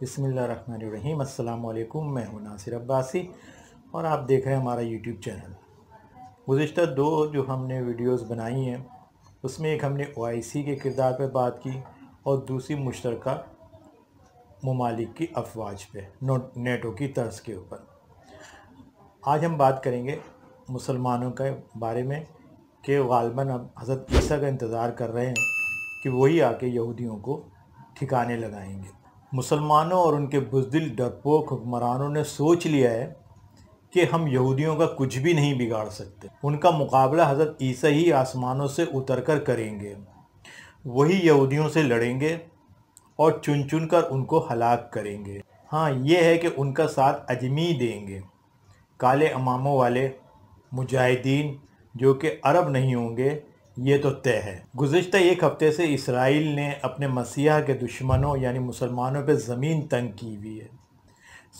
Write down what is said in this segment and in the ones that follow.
बिसमीम् अल्लाम मैं हूं नासिर अब्बासी और आप देख रहे हैं हमारा यूट्यूब चैनल गुज्त दो जो हमने वीडियोस बनाई हैं उसमें एक हमने ओ के किरदार पर बात की और दूसरी मुश्तर ममालिक की अफवाज पे नेटो की तर्ज के ऊपर आज हम बात करेंगे मुसलमानों के बारे में कि गालबन अब हज़रत ईसा का इंतज़ार कर रहे हैं कि वही आके यहूदियों को ठिकाने लगाएंगे मुसलमानों और उनके बुजदिल डरपोक हुक्मरानों ने सोच लिया है कि हम यहूदियों का कुछ भी नहीं बिगाड़ सकते उनका मुकाबला हज़रत ईसा ही आसमानों से उतर कर करेंगे वही यहूदियों से लड़ेंगे और चुन चुन कर उनको हलाक करेंगे हाँ ये है कि उनका साथ अजमी देंगे काले अमामों वाले मुजाहिदीन जो कि अरब नहीं होंगे ये तो तय है गुजशत एक हफ्ते से इसराइल ने अपने मसीहा के दुश्मनों यानी मुसलमानों पर ज़मीन तंग की हुई है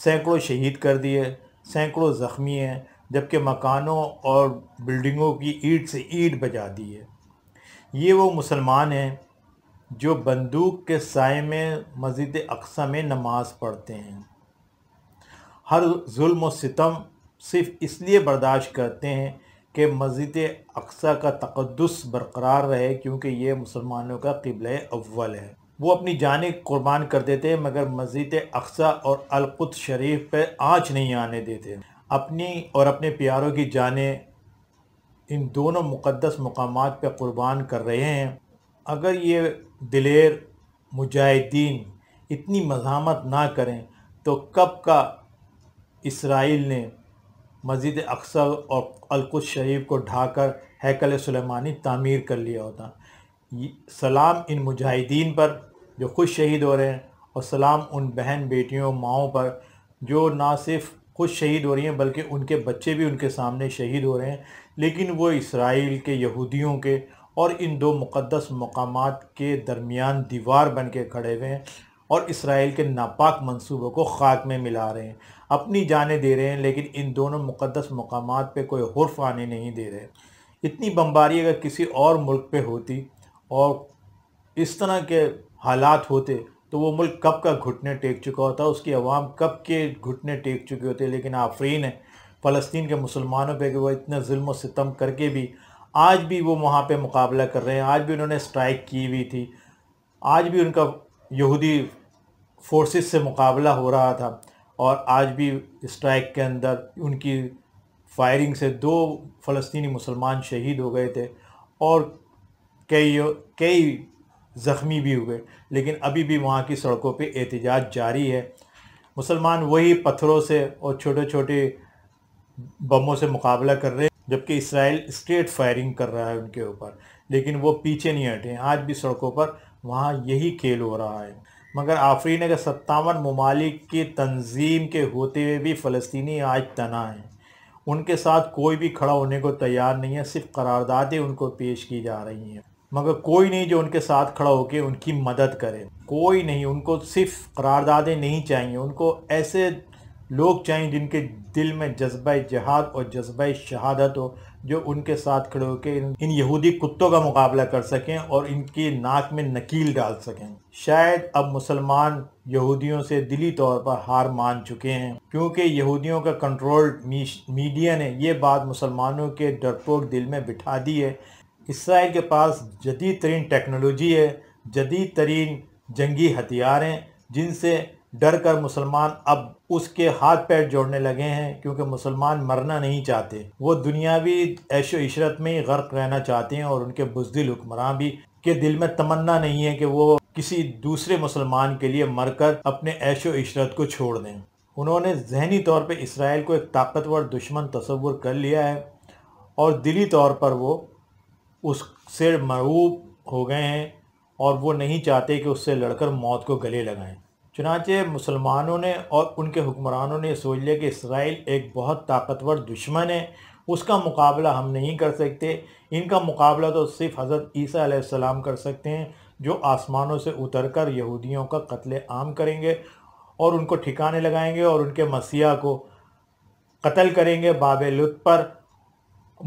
सैकड़ों शहीद कर दिए सैकड़ों ज़ख्मी हैं जबकि मकानों और बिल्डिंगों की ईट से ईट बजा दी है ये वो मुसलमान हैं जो बंदूक के साय में मस्जिद अक्सा में नमाज़ पढ़ते हैं हर जुल्म सितम सिर्फ इसलिए बर्दाश्त करते हैं के मस्जिद अक्सा का तकदस बरकरार रहे क्योंकि ये मुसलमानों का किबल अव्वल है वो अपनी जान कुर्बान कर देते मगर मस्जिद अक्सा और अलकुत शरीफ पर आँच नहीं आने देते अपनी और अपने प्यारों की जानें इन दोनों मुक़दस मकाम पर कुर्बान कर रहे हैं अगर ये दिलेर मुजाहिदीन इतनी मजामत ना करें तो कब का इसराइल ने मस्जिद अक्सर और अलकुद शरीफ को ढाकर हैकल सुलेमानी तामीर कर लिया होता सलाम इन मुजाहिदीन पर जो खुद शहीद हो रहे हैं और सलाम उन बहन बेटियों माओं पर जो ना सिर्फ खुद शहीद हो रही हैं बल्कि उनके बच्चे भी उनके सामने शहीद हो रहे हैं लेकिन वो इसराइल के यहूदियों के और इन दो मुक़दस मकाम के दरमियान दीवार बन के खड़े हुए हैं और इसराइल के नापाक मंसूबों को खाक में मिला रहे हैं अपनी जानें दे रहे हैं लेकिन इन दोनों मुकदस मकाम पर कोई हर्फ आने नहीं दे रहे इतनी बमबारी अगर किसी और मुल्क पर होती और इस तरह के हालात होते तो वो मुल्क कब का घुटने टेक चुका होता उसकी आवाम कब के घुटने टेक चुके होते लेकिन आफरीन है फ़लस्तीन के मुसलमानों पर कि वो इतने जुल्म सितम करके भी आज भी वो वहाँ पर मुकाबला कर रहे हैं आज भी उन्होंने स्ट्राइक की हुई थी आज भी उनका यहूदी फोर्सेस से मुकाबला हो रहा था और आज भी स्ट्राइक के अंदर उनकी फायरिंग से दो फ़लस्तीनी मुसलमान शहीद हो गए थे और कई कई ज़ख्मी भी हुए लेकिन अभी भी वहाँ की सड़कों पे एहतजाज जारी है मुसलमान वही पत्थरों से और छोटे छोटे बमों से मुकाबला कर रहे हैं जबकि इसराइल स्ट्रेट फायरिंग कर रहा है उनके ऊपर लेकिन वो पीछे नहीं हटे आज भी सड़कों पर वहाँ यही खेल हो रहा है मगर आफरीन के सत्तावन ममालिक की तंजीम के होते हुए भी फ़लस्तनी आज तना हैं उनके साथ कोई भी खड़ा होने को तैयार नहीं है सिर्फ करारदादें उनको पेश की जा रही हैं मगर कोई नहीं जो उनके साथ खड़ा होकर उनकी मदद करे कोई नहीं उनको सिर्फ करारदादें नहीं चाहिए उनको ऐसे लोग चाहिए जिनके दिल में जज्बा जहाद और जज्बा शहादत हो जो उनके साथ खड़े होकर इन, यहूदी कुत्तों का मुकाबला कर सकें और इनकी नाक में नकील डाल सकें शायद अब मुसलमान यहूदियों से दिली तौर पर हार मान चुके हैं क्योंकि यहूदियों का कंट्रोल मीडिया ने ये बात मुसलमानों के डरपोक दिल में बिठा दी है इसराइल के पास जदीद तरीन टेक्नोलॉजी है जदीद तरीन जंगी हथियार हैं जिनसे डर कर मुसलमान अब उसके हाथ पैर जोड़ने लगे हैं क्योंकि मुसलमान मरना नहीं चाहते वो दुनियावी ऐशो इशरत में ही गर्क रहना चाहते हैं और उनके बुजदिल हुक्मरान भी के दिल में तमन्ना नहीं है कि वो किसी दूसरे मुसलमान के लिए मरकर अपने ऐशो इशरत को छोड़ दें उन्होंने जहनी तौर पर इसराइल को एक ताकतवर दुश्मन तस्वुर कर लिया है और दिली तौर पर वो उससे मरूब हो गए हैं और वो नहीं चाहते कि उससे लड़कर मौत को गले लगाएं चुनाचे मुसलमानों ने और उनके हुक्मरानों ने सोच लिया कि इसराइल एक बहुत ताकतवर दुश्मन है उसका मुकाबला हम नहीं कर सकते इनका मुकाबला तो सिर्फ हज़रत ईसा आसमाम कर सकते हैं जो आसमानों से उतर कर यहूदियों का कत्ल आम करेंगे और उनको ठिकाने लगाएंगे और उनके मसीहा को कत्ल करेंगे बाब लुत पर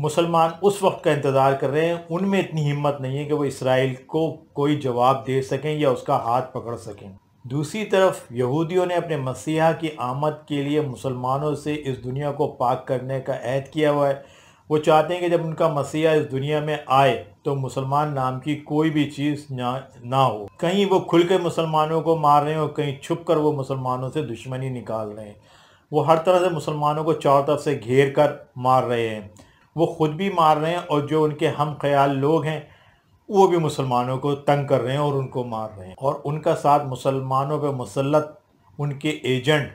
मुसलमान उस वक्त का इंतज़ार कर रहे हैं उनमें इतनी हिम्मत नहीं है कि वो इसराइल को कोई जवाब दे सकें या उसका हाथ पकड़ सकें दूसरी तरफ यहूदियों ने अपने मसीहा की आमद के लिए मुसलमानों से इस दुनिया को पाक करने का अहद किया हुआ है वो चाहते हैं कि जब उनका मसीहा इस दुनिया में आए तो मुसलमान नाम की कोई भी चीज़ ना ना हो कहीं वो खुल के मुसलमानों को मार रहे हैं और कहीं छुप कर वो मुसलमानों से दुश्मनी निकाल रहे हैं वो हर तरह से मुसलमानों को चारों तरफ से घेर कर मार रहे हैं वो ख़ुद भी मार रहे हैं और जो उनके हम ख्याल लोग हैं वो भी मुसलमानों को तंग कर रहे हैं और उनको मार रहे हैं और उनका साथ मुसलमानों पर मुसलत उनके एजेंट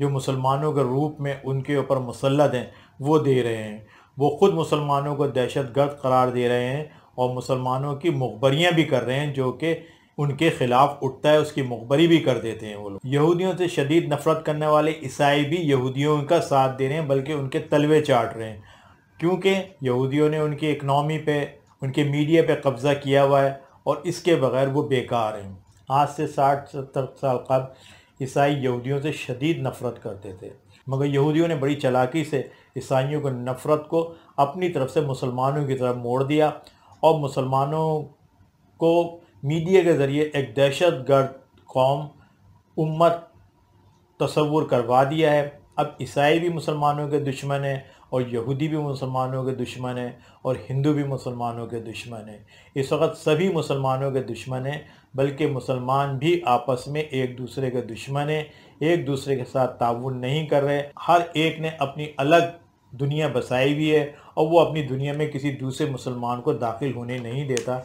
जो मुसलमानों के रूप में उनके ऊपर मुसलत हैं वो दे रहे हैं वो ख़ुद मुसलमानों को दहशत गर्द करार दे रहे हैं और मुसलमानों की मकबरियाँ भी कर रहे हैं जो कि उनके ख़िलाफ़ उठता है उसकी मकबरी भी कर देते हैं वो लोग यहूदियों से शदीद नफरत करने वाले ईसाई भी यहूदियों का साथ दे रहे हैं बल्कि उनके तलवे चाट रहे हैं क्योंकि यहूदियों ने उनकी इकनॉमी पे उनके मीडिया पे कब्ज़ा किया हुआ है और इसके बगैर वो बेकार हैं आज से साठ सत्तर साल कब ईसाई यहूदियों से शदीद नफ़रत करते थे मगर यहूदियों ने बड़ी चलाकी से ईसाइयों को नफ़रत को अपनी तरफ से मुसलमानों की तरफ मोड़ दिया और मुसलमानों को मीडिया के ज़रिए एक दहशत गर्द कौम उम्मत तस्वुर करवा दिया है अब ईसाई भी मुसलमानों के दुश्मन हैं और यहूदी भी मुसलमानों के दुश्मन हैं और हिंदू भी मुसलमानों के दुश्मन हैं इस वक्त सभी मुसलमानों के दुश्मन हैं बल्कि मुसलमान भी आपस में एक दूसरे के दुश्मन हैं एक दूसरे के साथ ताउन नहीं कर रहे हर एक ने अपनी अलग दुनिया बसाई हुई है और वो अपनी दुनिया में किसी दूसरे मुसलमान को दाखिल होने नहीं देता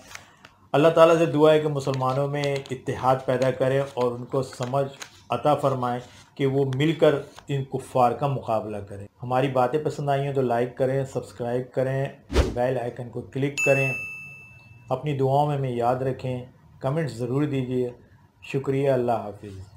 अल्लाह ताला से दुआ है कि मुसलमानों में इतिहाद पैदा करें और उनको समझ अता फरमाएं कि वो मिलकर इन कुफ़ार का मुकाबला करें हमारी बातें पसंद आई हैं तो लाइक करें सब्सक्राइब करें बेल आइकन को क्लिक करें अपनी दुआओं में हमें याद रखें कमेंट्स ज़रूर दीजिए शुक्रिया अल्लाह हाफिज़